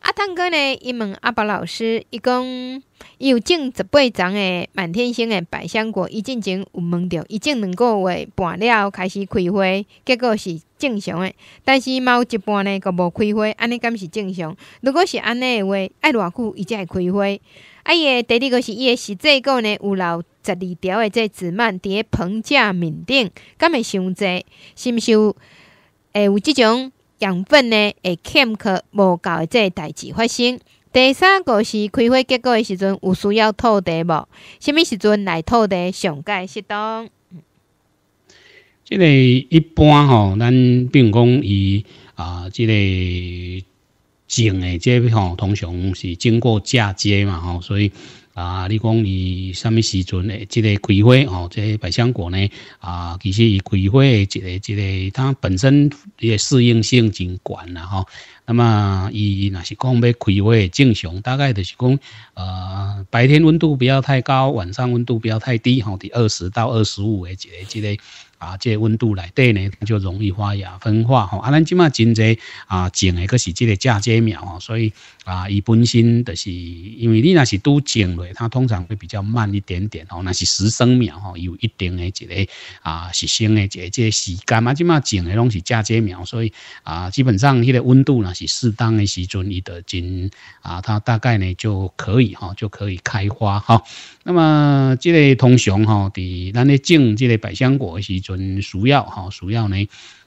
阿汤哥呢？伊问阿宝老师，伊讲伊有种十八丛的满天星的百香果，伊进前有问到，伊种两个月半了，开始开花，结果是正常诶。但是嘛有一半呢，都无开花，安尼敢是正常？如果是安尼的话，爱偌久伊才会开花。啊，伊呀，第二个是伊的实际个呢，有留十二条诶，这紫伫咧棚架面顶，敢会伤在？是毋是诶有即种？养分呢？会欠缺，无够的这代志发生。第三个是开花结果的时阵，有需要吐地无？什么时阵来吐地上盖适当。即个一般吼，咱并讲伊啊，这个种的个吼，通常是经过嫁接嘛吼，所以。啊，你讲伊什么时阵会即个开花哦，即个百香果呢啊，其实伊开花诶，即个即个，它本身伊适应性真悬啦吼。那么伊若是讲要开花正常，大概就是讲，呃，白天温度不要太高，晚上温度不要太低，吼，伫二十到二十五诶，即个即个。啊，这温度内底呢，就容易发芽分化哈。啊，咱即马真侪啊种诶，个是即个嫁接苗吼，所以啊，伊本身就是因为你若是拄种落，它通常会比较慢一点点哦。那是实生苗吼，有一定诶一个啊实生诶一个即时间嘛。即马种诶拢是嫁接苗，所以啊，基本上迄个温度呢是适当诶时阵，伊得真啊，它大概呢就可以哈，就可以开花哈。那么即个通常哈，伫咱咧种即个百香果诶时阵。存需要哈，需要呢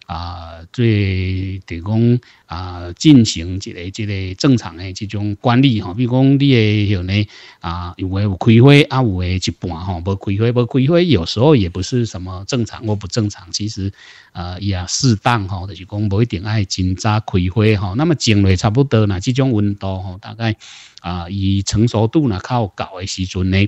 啊，最就是讲啊，进行一个、这个正常的这种管理哈。比如讲，你诶，有呢啊，有的有开会啊有的一半哈，无开会无开会，有时候也不是什么正常或不正常，其实啊也适当哈，就是讲不一定爱真早开会哈。那么种落差不多呢，这种温度哈，大概啊以成熟度呢靠搞的时阵呢。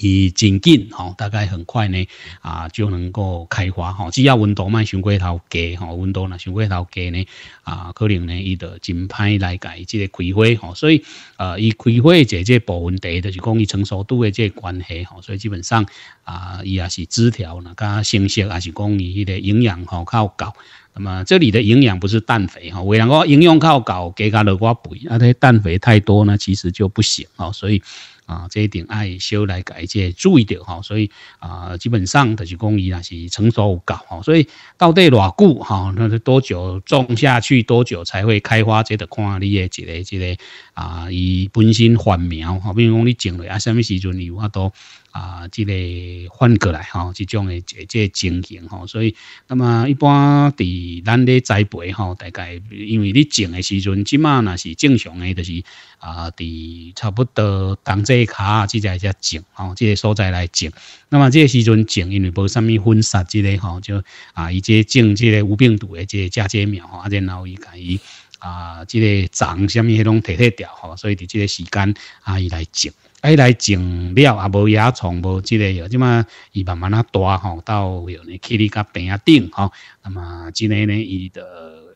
伊真紧吼，大概很快呢啊就能够开花吼。只要温度莫上过头低吼，温度若上过头低呢啊，可能呢伊就真歹来解即个开花吼。所以呃，伊开花即即部分第一就是讲伊成熟度的即个关系吼。所以基本上啊，伊也是枝条呢加生息还是讲伊迄个营养吼有够。那么这里的营养不是氮肥吼，为两个营养靠搞，加加落寡肥啊。那氮肥太多呢，其实就不行啊。所以。啊，这一点爱修来改，这注意到哈。所以啊，基本上就是讲伊也是成熟有够哈。所以到底偌久哈，那是多久种下去，多久才会开花？这得看你的一个一个啊，伊本身缓苗哈。比如讲你种来啊，什么时阵有法多？啊，这个换过来吼，这种的这这情形吼，所以那么一般伫咱咧栽培吼，大概因为你种的时阵，即马那是正常的，就是啊，伫差不多同这卡即在只种吼，这个所在来种。那么这时阵种，因为无啥物分杀这类吼，就啊，伊即种这个无病毒的这嫁接苗吼，啊，然后伊甲伊啊，这个长啥物迄种褪褪掉吼，所以伫这个时间啊，伊来种。爱来种了啊，无野虫，无之类，即嘛伊慢慢啊大吼，到有呢，起里甲平啊顶吼，那么之类呢，伊的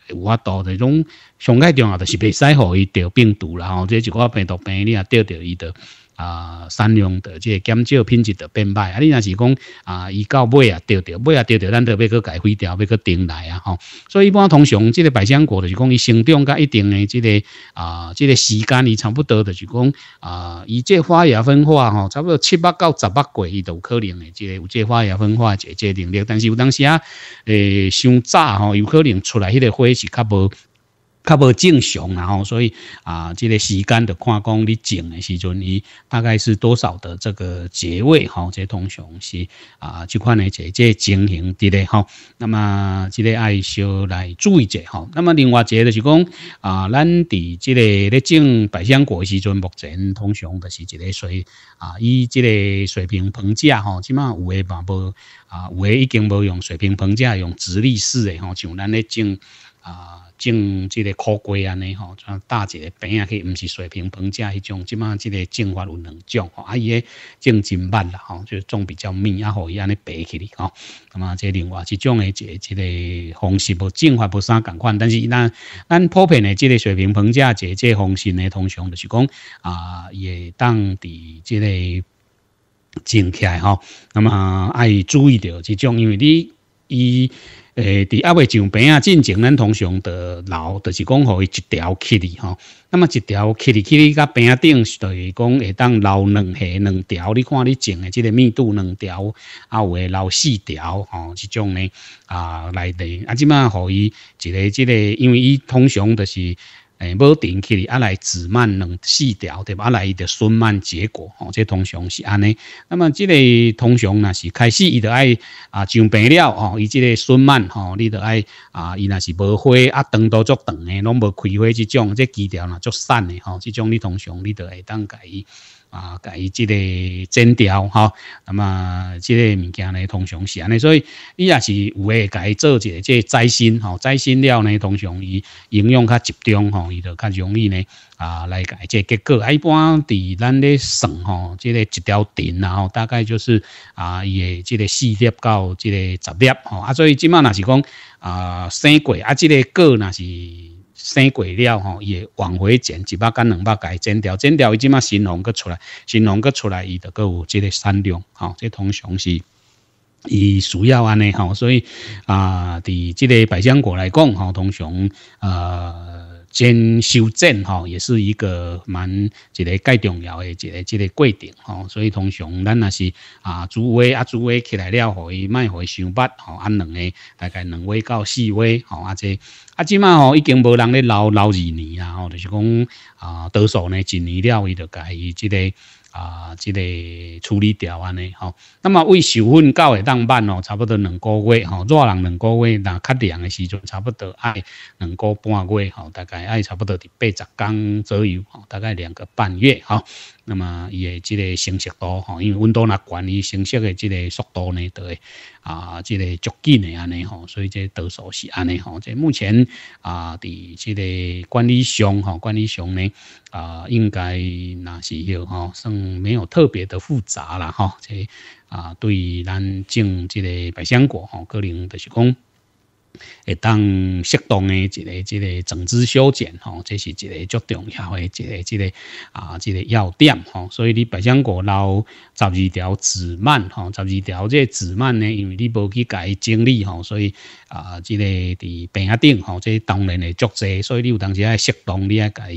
有法度这种，上个重要就是袂使互伊得病毒啦，吼，即一个病毒病你也得着伊的。啊，产量的，即个减少品质的变坏啊！你若是讲啊，伊到尾啊掉掉，尾啊掉掉，咱都要阁改回调，要搁定来啊吼。所以一般通常，即个百香果就是讲，伊生长加一定诶，即个啊，即个时间伊差不多就是讲啊，伊这花芽分化吼，差不多七八到十八个月都有可能的，即个有即花芽分化即个能力。但是有当时啊，诶，伤早吼，有可能出来迄个花是较无。较无正常，然后所以啊，即个时间的看讲你种的时阵，伊大概是多少的这个节位？哈，即通常是啊，即款的这这情形的咧，哈。那么即个爱是要来注意者吼。那么另外个就是讲啊，咱伫即个咧种百香果的时阵，目前通常就是一个水啊，以即个水平棚架，哈，起码有诶无无啊，有诶已经无用水平棚架，用直立式诶，哈，像咱咧种。啊，种即个苦瓜安尼吼，像搭一个饼啊，去，毋是水平棚架迄种。即摆即个种法有两种吼，啊，伊个种真慢啦吼，就种比较密，啊，互伊安尼白起哩吼。那么这另外一种诶，即即个方式无种法无啥共款，但是咱咱普遍诶，即个水平棚架即即方式呢，通常就是讲啊，伊当地即个种起来吼，那么爱注意着即种，因为你。伊诶，伫阿未上边啊，进前咱通常伫留，就是讲互伊一条起哩吼。那么一条起哩起哩，甲边顶就是讲会当留两下两条。你看你种诶，即个密度两条，啊有诶留四条吼，即种呢啊来得啊，即满互伊一个即个，因为伊通常就是。诶，无定期的，阿来只慢两四条，对吧？阿来伊就顺慢结果，吼，这通常是安尼。那么，这个通常呢是开始伊就爱啊上病了，吼，伊这个顺慢，吼，你就爱啊，伊那是无花啊，长多足长的，拢无开花这种，这枝条呢足散的，吼，这种你通常你得会当改伊。啊，伊即个剪条哈，那么即个物件呢，通常是安尼，所以伊也是有诶伊做一个即个摘心吼，摘心了呢，通常伊营养较集中吼，伊就较容易呢啊来伊即个结果。一般伫咱咧省吼，即个一条藤然后大概就是啊伊诶即个四粒到即个十粒吼啊，所以即卖那是讲啊生果啊，即个果那是。生贵料吼，也往回减几百间、两百间，减掉、减掉，伊即嘛新红个出来，新红个出来，伊就个有即个产量，吼，即通常是伊需要安尼，吼，所以啊，伫即个百香果来讲，吼，通常啊。先修正吼，也是一个蛮一个介重要的一个一个过程吼，所以通常咱那是啊，主位啊主位起来了，伊卖回伤巴吼，按两个大概两位到四位吼，啊这啊即嘛吼已经无人咧留留二年啊，吼就是讲啊，多数呢一年了，伊就改伊即个。啊，即个处理掉安尼，吼。那么为受训到会当办哦，差不多两个月，吼。热人两个月，那较凉的时阵，差不多爱两个半月，吼。大概爱差不多得百十天左右，大概两个半月，吼。那么，伊诶，即个成熟度吼，因为温度那管理成熟的即个速度呢，都会啊，即个足紧诶安尼吼，所以即多数是安尼吼。即目前啊，伫即个管理上吼，管理上呢啊，应该那是有吼，算没有特别的复杂啦哈。即啊，对咱种即个百香果吼，可能就是讲。会当适当的一个、一个整枝修剪，吼，这是一个最重要的一个、一个啊，这个要点，吼。所以你百香果捞十二条枝蔓，吼，十二条这枝蔓呢，因为你无去改整理，吼，所以啊，这个伫边仔顶，吼，这当然会足多，所以你有当时要适当，你甲改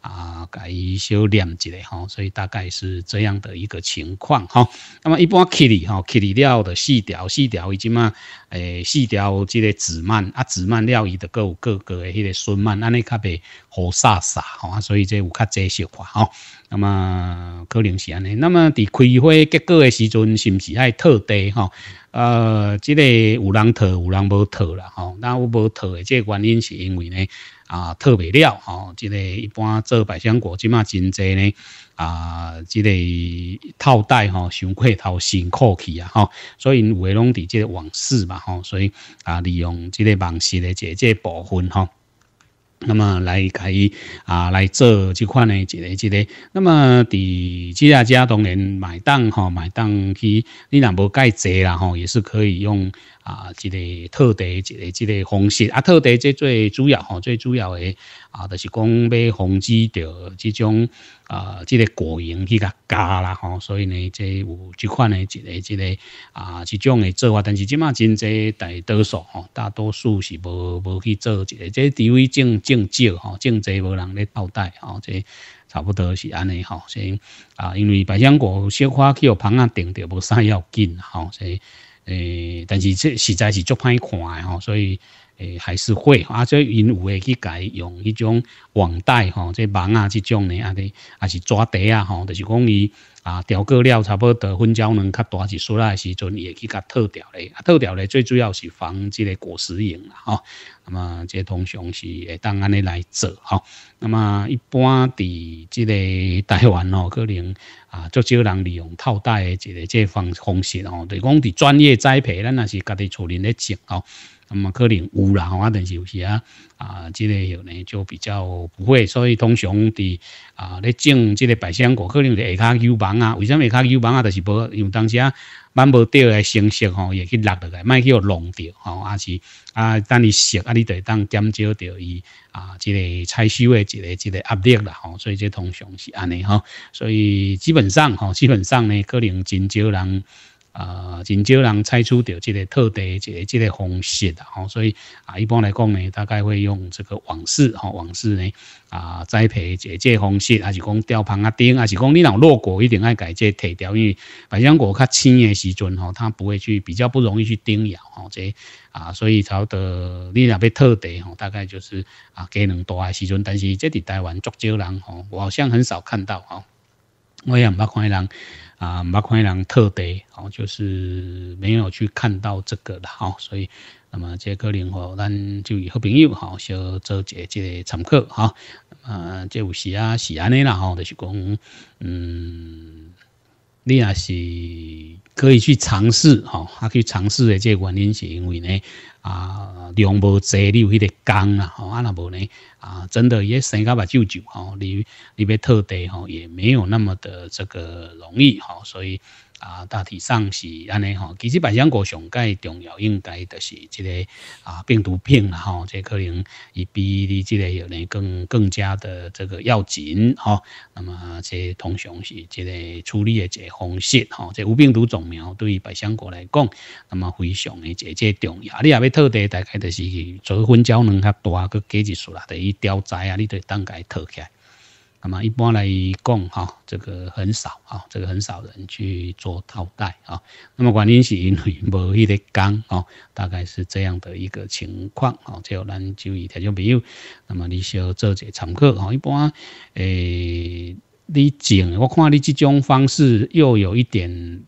啊，改小念一下，吼。所以大概是这样的一个情况，吼。那么一般起里，吼，起里了的四条，四条已经嘛。诶，四条即个紫蔓啊，紫蔓了伊的各有各个的迄个孙蔓，安尼较袂好傻傻吼啊，所以即有较珍小款吼。那么可能是安尼，那么伫开花结果的时阵，是毋是爱特地吼？呃，即个有人套，有人无套啦，吼。那无套的即个原因是因为呢，啊，套不了，吼。即个一般做百香果即嘛真济呢，啊，即个套袋吼，伤过套辛苦去啊，吼。所以有诶拢伫即个往事嘛，吼。所以啊，利用即个网市诶，即即部分吼。那么来可以啊来做这款呢一个一个，那么伫即家家当然买单哈买单去，你若无盖折啦哈，也是可以用。啊，一个套地一个一个方式啊，套地即最主要吼，最主要诶啊，就是讲要防止着，即种啊，即个果蝇去甲加啦吼，所以呢，即有即款诶一个一个啊，即种诶做法，但是即马真侪大多数吼，大多数是无无去做一个，即地位正正少吼，正侪无人咧包袋吼，即差不多是安尼吼，所以啊，因为百香果小花去有棚啊顶着，无啥要紧吼，所以。誒，但是这实實在是足歹看啊，所以。诶，还是会啊！即因有诶去改用迄种网袋吼，即网啊，即种呢，啊，咧也是抓袋啊吼，就是讲伊啊调过了差不多分胶能较大一出来时阵，也会去甲套掉咧。啊，套掉咧，最主要是防即个果实蝇啦吼。那么即通常是会当安尼来做吼。那么一般伫即个台湾哦，可能啊，足少人利用套袋诶一个即方方式吼、哦。是讲伫专业栽培，咱也是家己厝里咧种哦。咁啊，可能污染啊，但是有时啊，啊，之个有呢，就比较不会，所以通常滴啊，咧种即个百香果，可能就会较有芒啊。为什么会较有芒啊？就是无，用当时啊，万无掉来成熟吼，也去落落来，卖去要弄掉吼，啊是啊，等伊熟啊，你得当减少掉伊啊，之个采收诶，之个之个压力啦吼。所以即通常是安尼吼，所以基本上吼，基本上呢，可能真少人。啊，真少人猜出着这个特地这个这个方式啊，所以啊，一般来讲呢，大概会用这个网式哈，网式呢啊栽培这个方式，还是讲吊棚啊顶，还是讲你若落果一定爱改这提掉，因为百香果较青的时阵吼，它不会去比较不容易去叮咬吼这啊，所以才得你若要特地吼，大概就是啊嫁量大时阵，但是这伫台湾足少人吼，我好像很少看到吼，我也毋捌看人。啊，捌看人特多，吼，就是没有去看到这个的，吼。所以，那么这个能吼，咱就以后朋友吼，小做一个这个参考，哈，啊，这有时啊是安尼啦，吼，就是讲，嗯，你也是。可以去尝试，哈，还可以尝试的。这个原因是因为呢，啊，两济，你有一个工啊，吼阿那无呢，啊，真的也生个噶把舅舅，哈，你你别特地，哈，也没有那么的这个容易，哈，所以。啊，大体上是安尼吼，其实百香果上介重要，应该就是即个啊病毒病啦吼，即可能伊比你即个有咧更更加的这个要紧吼。那么即通常是即个处理的个方式吼，即无病毒种苗对于百香果来讲，那么非常的这这重要。你也要特别大概就是做分胶囊较大，去加一束啦，等于吊栽啊，你得当该套起。来。那么一般来讲，哈，这个很少，哈，这个很少人去做套贷，哈。那么原因是因为无迄个讲，哈，大概是这样的一个情况，哈。有咱就以条做朋友。那么你需要做只长客，哈，一般诶，你整，我看你这种方式又有一点，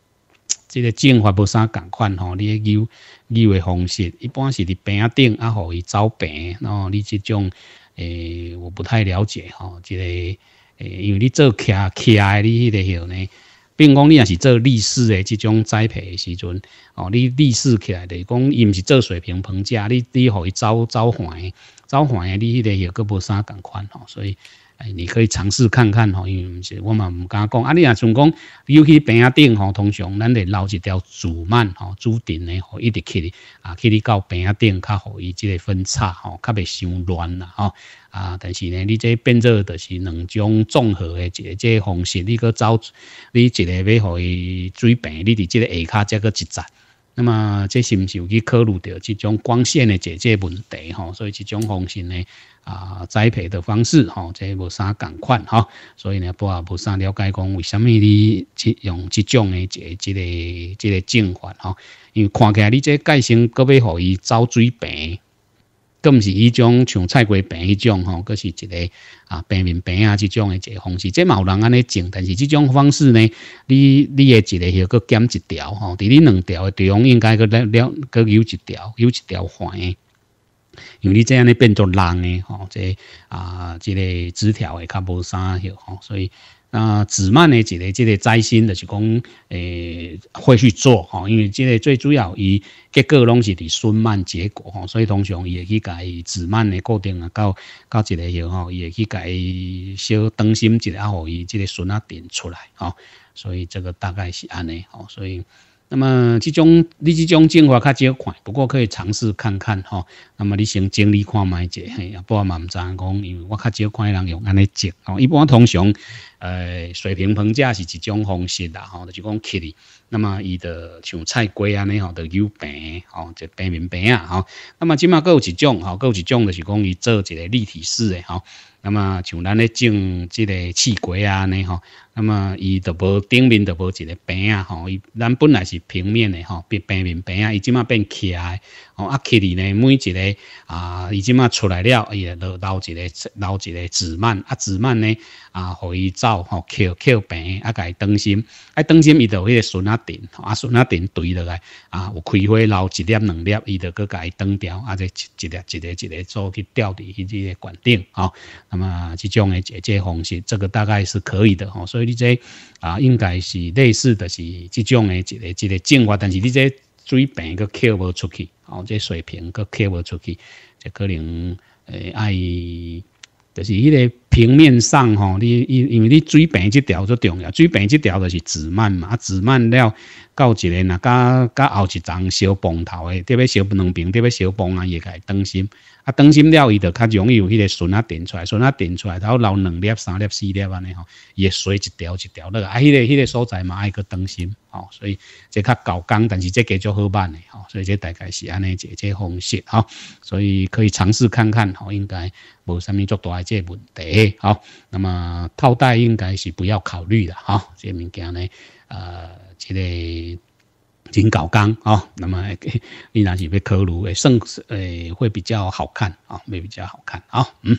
这个种法无啥共款，吼。你要要的方式，一般是伫边顶啊，好伊走边，然后你这种。诶，我不太了解哈，即个诶，因为你做徛徛，你迄个叫呢，并讲你也是做立式诶，即种栽培诶时阵，哦，你立式起来，就是讲伊毋是做水平棚架，你你互伊走走环。走环诶，你迄个也佫无啥共款吼，所以哎，你可以尝试看看吼，因为是，我嘛唔敢讲啊。你若像讲，尤其平啊顶吼，通常咱得捞一条主蔓吼，主顶嘞吼一直去哩啊，去哩到平啊顶较好，伊即个分叉吼，较袂伤乱啦吼。啊，但是呢，你即变做就是两种综合的即个即方式，你佮走，你一个要互伊水平，你伫即个下骹则佮一隻。那么，这是不是有去考虑到这种光线的解决问题吼，所以这种方式呢啊栽培的方式吼，即系无啥共款哈，所以呢，不啊无啥了解讲为虾米你去用这种的即这个这个种法吼，因为看起来你这个再生搁要给伊遭水病。更毋是一种像菜瓜饼迄种吼，佫是一个啊病病饼啊这种的一个方式。即有人安尼种，但是这种方式呢，你你一个又佫减一条吼，伫你两条中应该佫了了佫有一条有一条坏，因为这样呢变作烂诶吼，即啊这个枝条会较无山吼，所以。啊，子蔓呢，一个这个灾心就是讲，诶，会去做吼，因为即个最主要伊结果拢是伫孙蔓结果吼，所以通常伊会去改子蔓的固定啊，到到一个以后，伊会去改小灯心一个，让伊即个孙啊点出来吼，所以这个大概是安尼吼，所以那么即种你即种精华较少看，不过可以尝试看看吼。那么你先整理看卖者，嘿，也不蛮唔知讲，因为我较少看人用安尼整哦，一般通常。呃，水平棚架是一种方式啦，吼，就是讲起哩。那么，伊的像菜瓜安尼吼，都有病，吼，就平面病啊，吼。那么，即马佫有一种，吼，佫有一种就是讲伊做一个立体式的，吼。那么，像咱咧种即个刺瓜啊，呢吼。那么，伊就无顶面就无一个平啊，吼。伊咱本来是平面的，吼，变平面平啊，伊即马变起来。哦，啊，去里呢，每一个啊，已经嘛出来了，伊也捞捞一个捞一个子鳗，啊，子鳗呢，啊，互伊走吼，拾拾平，啊，甲伊当心，啊，当心伊着迄个孙仔吼，啊，孙仔垫堆落来，啊，有开花捞一粒两粒，伊搁甲伊当掉，啊，再一粒一粒一粒做去吊伫伊这些管顶，哦，那么即种个解决方式，这个大概是可以的，哦，所以你这啊，应该是类似的是即种诶一个一个种法，但是你这。水平佮扣无出去，哦，这水平佮扣无出去，就可能诶，爱就是迄个平面上吼，你因因为你水平这条最重要，水平这条就是紫慢嘛，啊，紫慢了。到一个啦，甲甲后一丛小蓬头的，特别小两能平，特别小蓬啊，也该当心。啊，当心了，伊就较容易有迄个笋啊点出来，笋啊点出来，然后留两粒、三粒、四粒安尼吼，也随一条一条落。啊，迄个迄个所在嘛爱去当心吼，所以这较高工，但是这个就好办的吼，所以这大概是安尼解个方式吼，所以可以尝试看看吼，应该无啥物足大个问题吼，那么套袋应该是不要考虑啦吼，这物件呢。呃，这类金稿钢啊，那么你拿几杯刻炉诶，胜诶会比较好看啊，会比较好看啊，嗯。